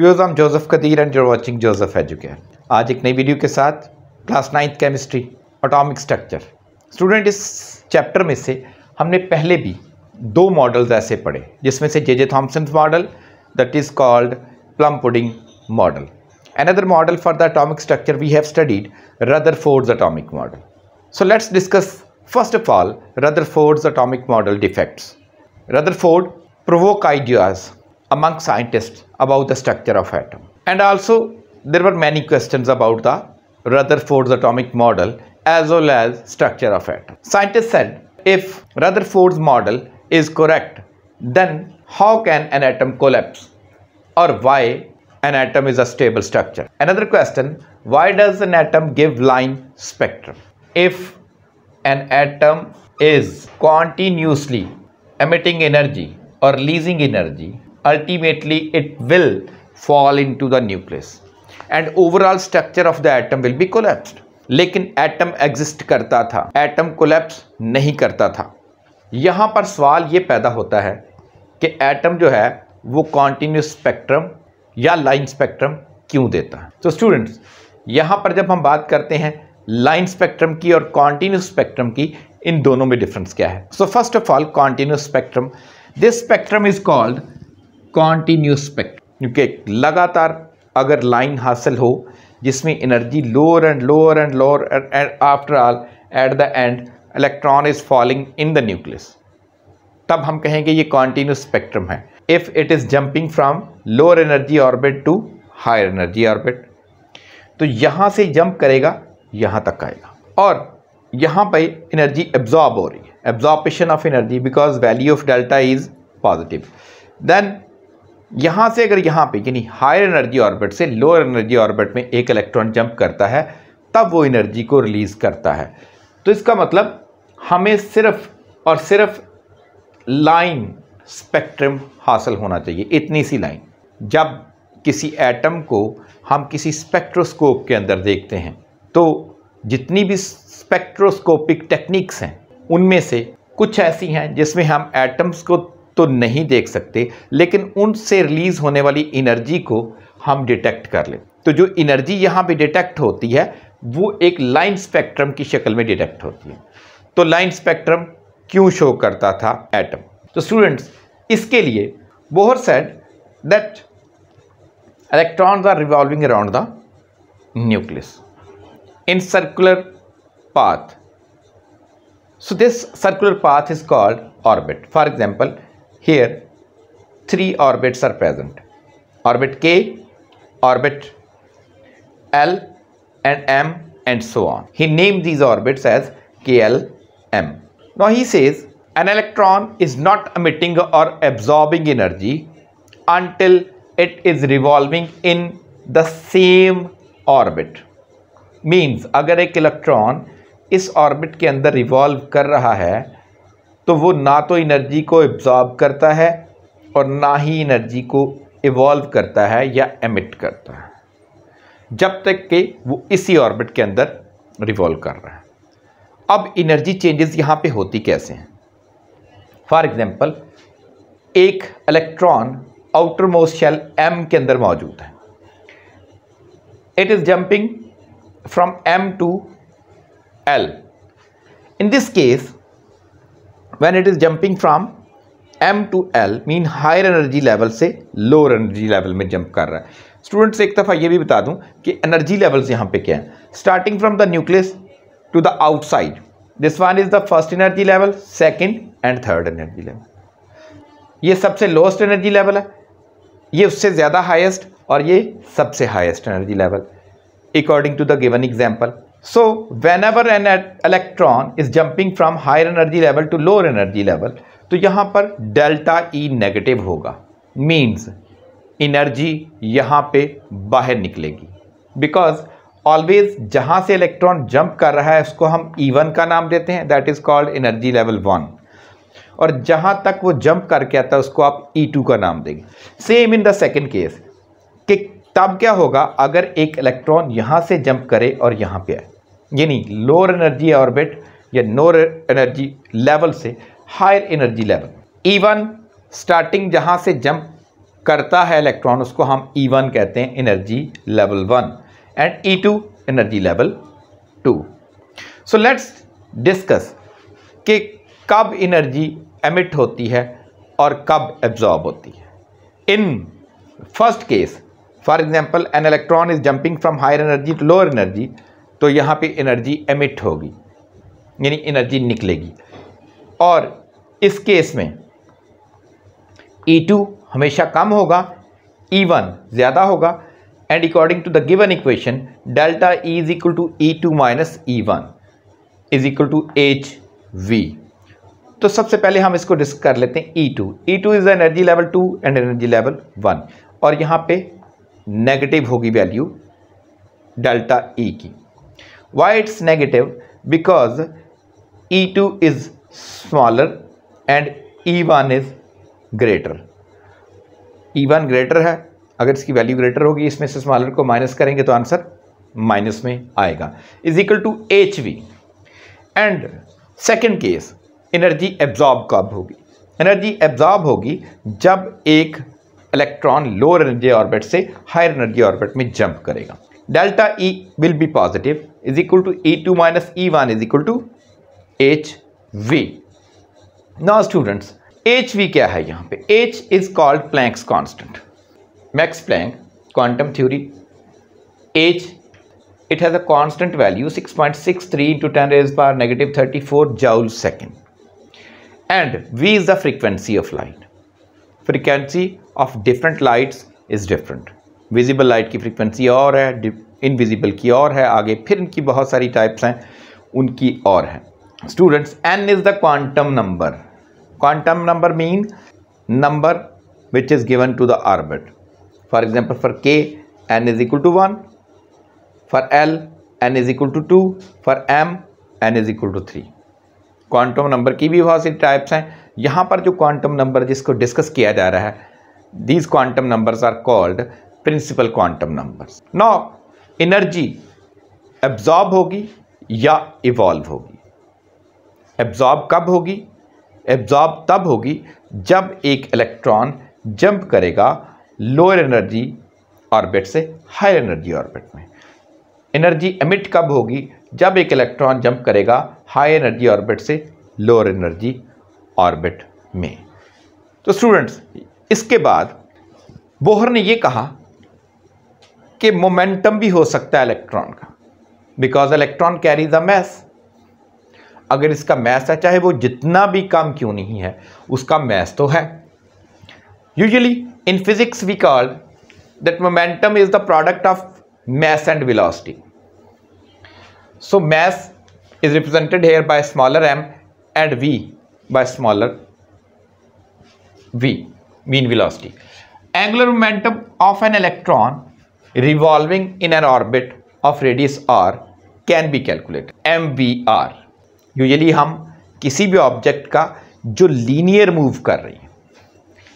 Viewers I'm Joseph Qadeer and you're watching Joseph Educare आज एक नई वीडियो के साथ class ninth chemistry atomic structure student इस चैप्टर में से हमने पहले भी दो मॉडल्स ऐसे पढ़े जिसमें से J J Thomson model that is called plum pudding model and other model for the atomic structure we have studied Rutherford's atomic model so let's discuss first of all Rutherford's atomic model defects Rutherford provoke ideas among scientists about the structure of atom. And also there were many questions about the Rutherford's atomic model as well as structure of atom. Scientists said if Rutherford's model is correct then how can an atom collapse or why an atom is a stable structure. Another question why does an atom give line spectrum? If an atom is continuously emitting energy or releasing energy ultimately it will fall into the nucleus and overall structure of the atom will be collapsed लेकिन atom exist करता था atom collapse नहीं करता था यहाँ पर सवाल ये पैदा होता है कि एटम जो है वो कॉन्टीन्यूस स्पेक्ट्रम या लाइन स्पेक्ट्रम क्यों देता है तो स्टूडेंट्स यहाँ पर जब हम बात करते हैं लाइन स्पेक्ट्रम की और कॉन्टीन्यूस स्पेक्ट्रम की इन दोनों में डिफरेंस क्या है so first of all continuous spectrum this spectrum is called continuous spectrum क्योंकि लगातार अगर लाइन हासिल हो जिसमें energy lower and lower and lower and after all at the end electron is falling in the nucleus तब हम कहेंगे ये कॉन्टीन्यूस स्पेक्ट्रम है if it is jumping from lower energy orbit to higher energy orbit तो यहाँ से jump करेगा यहाँ तक आएगा और यहाँ पर एनर्जी एब्जॉर्ब हो रही है absorption of energy because value of delta is positive then यहाँ से अगर यहाँ पे यानी हायर एनर्जी ऑर्बिट से लोअर एनर्जी ऑर्बिट में एक इलेक्ट्रॉन जंप करता है तब वो एनर्जी को रिलीज़ करता है तो इसका मतलब हमें सिर्फ और सिर्फ लाइन स्पेक्ट्रम हासिल होना चाहिए इतनी सी लाइन जब किसी एटम को हम किसी स्पेक्ट्रोस्कोप के अंदर देखते हैं तो जितनी भी स्पेक्ट्रोस्कोपिक टेक्निक्स हैं उनमें से कुछ ऐसी हैं जिसमें हम एटम्स को तो नहीं देख सकते लेकिन उनसे रिलीज़ होने वाली एनर्जी को हम डिटेक्ट कर लें तो जो एनर्जी यहाँ पे डिटेक्ट होती है वो एक लाइन स्पेक्ट्रम की शक्ल में डिटेक्ट होती है तो लाइन स्पेक्ट्रम क्यों शो करता था एटम तो स्टूडेंट्स इसके लिए Bohr said that electrons are revolving around the nucleus in circular path so this circular path is called orbit for example Here three orbits are present. Orbit K, orbit L and M and so on. He named these orbits as KLM. Now he says an electron is not emitting or absorbing energy until it is revolving in the same orbit. Means agar ek electron is orbit ke andar revolve kar raha hai. तो वो ना तो energy को absorb करता है और ना ही energy को इवॉल्व करता है या एमिट करता है जब तक कि वो इसी ऑर्बिट के अंदर रिवॉल्व कर रहा है अब इनर्जी चेंजेस यहाँ पे होती कैसे हैं फॉर एग्ज़ाम्पल एक electron outermost shell M के अंदर मौजूद है it is jumping from M to L in this case when it is jumping from M to L mean higher energy level से लोअर एनर्जी लेवल में jump कर रहा है students एक दफ़ा ये भी बता दूं कि एनर्जी लेवल्स यहाँ पे क्या हैं starting from the nucleus to the outside this one is the first energy level second and third energy level ये सबसे लोएस्ट एनर्जी लेवल है ये उससे ज़्यादा हाईएस्ट और ये सबसे highest energy level according to the given example So whenever an e- electron is jumping from higher energy level to lower energy level, तो यहाँ पर डेल्टा ई नेगेटिव होगा मीन्स इनर्जी यहाँ पे बाहर निकलेगी बिकॉज ऑलवेज जहाँ से इलेक्ट्रॉन जंप कर रहा है उसको हम ई e वन का नाम देते हैं that is called energy level one और जहाँ तक वो जंप करके आता है उसको आप ई e टू का नाम देंगे same in the second case कि तब क्या होगा अगर एक इलेक्ट्रॉन यहाँ से जंप करे और यहाँ पे आए यानी लोअर एनर्जी ऑर्बिट या नोर एनर्जी लेवल से higher energy level E starting जहाँ से जंप करता है इलेक्ट्रॉन उसको हम ई e वन कहते हैं energy level one and E two energy level two so let's discuss कि कब एनर्जी एमिट होती है और कब एब्जॉर्ब होती है in first case for example an electron is jumping from higher energy to lower energy तो यहाँ पे एनर्जी एमिट होगी यानी एनर्जी निकलेगी और इस केस में E2 हमेशा कम होगा E1 ज़्यादा होगा and according to the given equation delta E is equal to E two minus E one is equal to H V तो सबसे पहले हम इसको डिस्क कर लेते हैं E2 E2 is energy level two and energy level one और यहाँ पे नेगेटिव होगी वैल्यू डेल्टा ई की why it's negative because E two is smaller and E one is greater E one greater है अगर इसकी वैल्यू ग्रेटर होगी इसमें से स्मॉलर को माइनस करेंगे तो आंसर माइनस में आएगा is equal to H V and second case energy absorb कब होगी एनर्जी एब्जॉर्ब होगी जब एक इलेक्ट्रॉन लोअर एनर्जी ऑर्बिट से हायर एनर्जी ऑर्बिट में जंप करेगा delta E will be positive is equal to E2 minus E1 is equal to HV. Now students, HV hai yahan pe? h is called Planck's constant. Max Planck, quantum theory. H, it has a constant value 6.63 into 10 raised power negative 34 joules second. And V is the frequency of light. Frequency of different lights is different. Visible light की frequency और है invisible की और है आगे फिर इनकी बहुत सारी टाइप्स हैं उनकी और है students N is the quantum number quantum number mean number which is given to the orbit for example for K N is equal to one for L N is equal to two for M N is equal to three quantum number की भी बहुत सी types हैं यहाँ पर जो quantum number जिसको discuss किया जा रहा है these quantum numbers are called principal quantum numbers now energy absorb होगी या इवॉल्व होगी एब्जॉर्ब कब होगी एब्जॉर्ब तब होगी जब एक इलेक्ट्रॉन जंप करेगा लोअर एनर्जी ऑर्बिट से हायर एनर्जी ऑर्बिट में एनर्जी एमिट कब होगी जब एक इलेक्ट्रॉन जंप करेगा हाई एनर्जी ऑर्बिट से लोअर एनर्जी ऑर्बिट में तो स्टूडेंट्स इसके बाद बोहर ने ये कहा के मोमेंटम भी हो सकता है इलेक्ट्रॉन का because electron carries the mass अगर इसका मैस है चाहे वो जितना भी कम क्यों नहीं है उसका मैस तो है usually in physics we call that momentum is the product of mass and velocity so mass is represented here by smaller M and V by smaller V mean velocity angular momentum of an electron revolving in an orbit of radius R can be calculate M V R usually हम किसी भी object का जो linear move कर रही है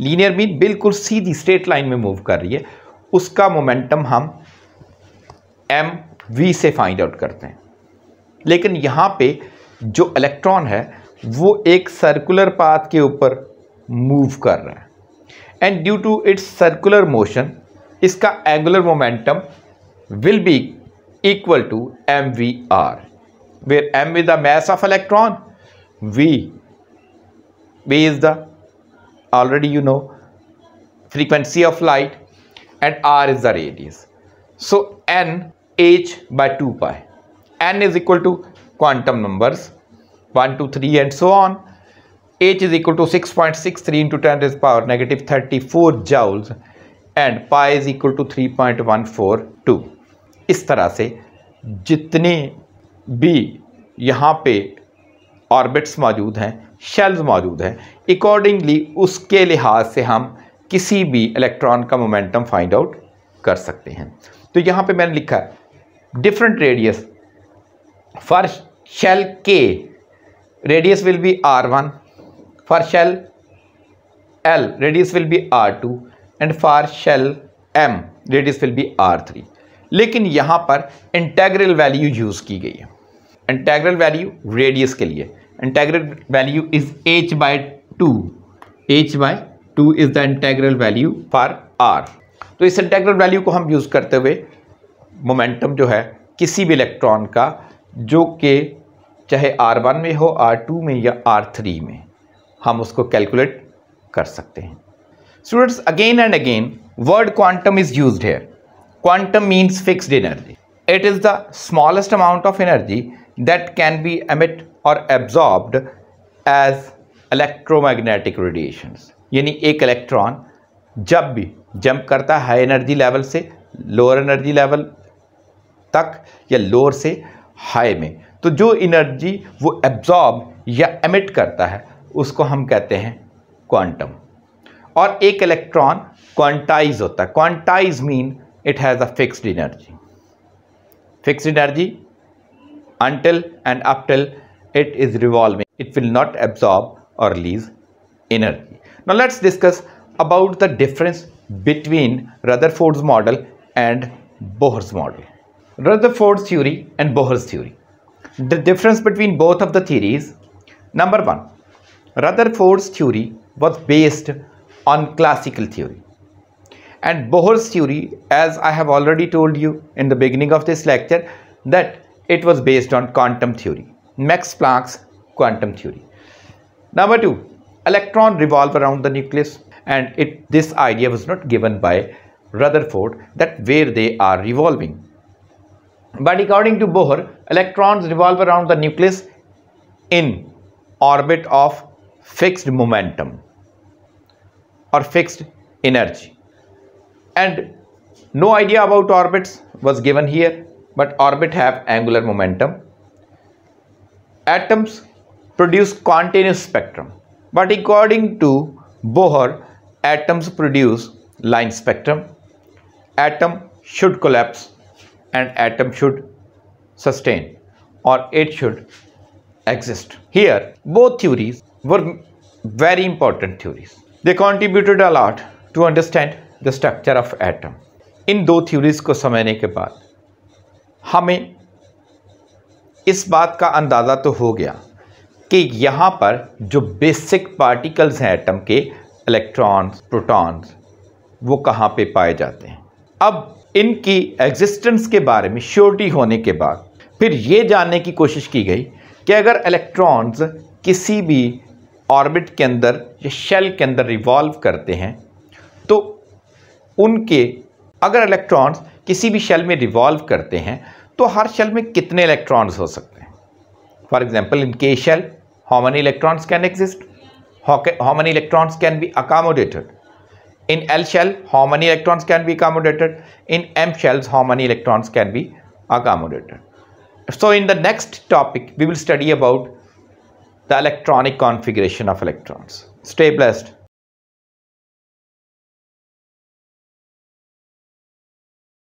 linear mean बिल्कुल सीधी स्ट्रेट लाइन में मूव कर रही है उसका मोमेंटम हम एम वी से फाइंड आउट करते हैं लेकिन यहाँ पे जो इलेक्ट्रॉन है वो एक सर्कुलर पाथ के ऊपर मूव कर रहा है and due to its circular motion इसका angular momentum will be equal to M V R where M is the mass of electron V V is the already you know frequency of light and R is the radius so N H by two pi N is equal to quantum numbers one two three and so on H is equal to six point six three into ten is power negative thirty four joules and pi is equal to three point one four two इस तरह से जितने भी यहाँ पे orbits मौजूद हैं shells मौजूद हैं अकॉर्डिंगली उसके लिहाज से हम किसी भी इलेक्ट्रॉन का मोमेंटम फाइंड आउट कर सकते हैं तो यहाँ पे मैंने लिखा है different radius for shell K radius will be R one for shell L radius will be R two and far shell M radius will be R three लेकिन यहाँ पर इंटेग्रल वैल्यू यूज़ की गई है इंटेग्रल वैल्यू रेडियस के लिए integral value is H by two H by two is the integral value for R तो इस इंटेग्रल वैल्यू को हम यूज़ करते हुए मोमेंटम जो है किसी भी इलेक्ट्रॉन का जो कि चाहे आर वन में हो आर टू में या आर थ्री में हम उसको कैलकुलेट कर सकते हैं Students, again and again, word quantum is used here. Quantum means fixed energy. It is the smallest amount of energy that can be emit or absorbed as electromagnetic radiations यानी एक electron जब भी jump करता है high energy level से lower energy level तक या lower से हाई में तो जो एनर्जी वो एब्जॉर्ब या एमिट करता है उसको हम कहते हैं क्वांटम और एक electron क्वांटाइज होता है means it has a fixed energy. Fixed energy until and up till it is revolving it will not absorb or release energy now let's discuss about the difference between rutherford's model and bohr's model rutherford's theory and bohr's theory the difference between both of the theories number 1 rutherford's theory was based on classical theory. And Bohr's theory, as I have already told you in the beginning of this lecture, that it was based on quantum theory, Max Planck's quantum theory. Number two, electron revolve around the nucleus and it, this idea was not given by Rutherford that where they are revolving. But according to Bohr, electrons revolve around the nucleus in orbit of fixed momentum or fixed energy. And no idea about orbits was given here, but orbit have angular momentum. Atoms produce continuous spectrum, but according to Bohr, atoms produce line spectrum. Atom should collapse and atom should sustain or it should exist. Here, both theories were very important theories. they contributed a lot to understand the structure of atom इन दो theories को समझने के बाद हमें इस बात का अंदाज़ा तो हो गया कि यहाँ पर जो बेसिक पार्टिकल्स हैं एटम के इलेक्ट्रॉन्स प्रोटॉन्स वो कहाँ पे पाए जाते हैं अब इनकी एग्जिस्टेंस के बारे में श्योरिटी होने के बाद फिर ये जानने की कोशिश की गई कि अगर इलेक्ट्रॉन्स किसी भी ऑर्बिट के अंदर या शेल के अंदर रिवॉल्व करते हैं तो उनके अगर इलेक्ट्रॉन्स किसी भी शेल में रिवॉल्व करते हैं तो हर शेल में कितने इलेक्ट्रॉन्स हो सकते हैं for example in K shell how many electrons can exist how many electrons can be accommodated in L shell how many electrons can be accommodated in M shells how many electrons can be accommodated so in the next topic we will study about the electronic configuration of electrons. Stay blessed.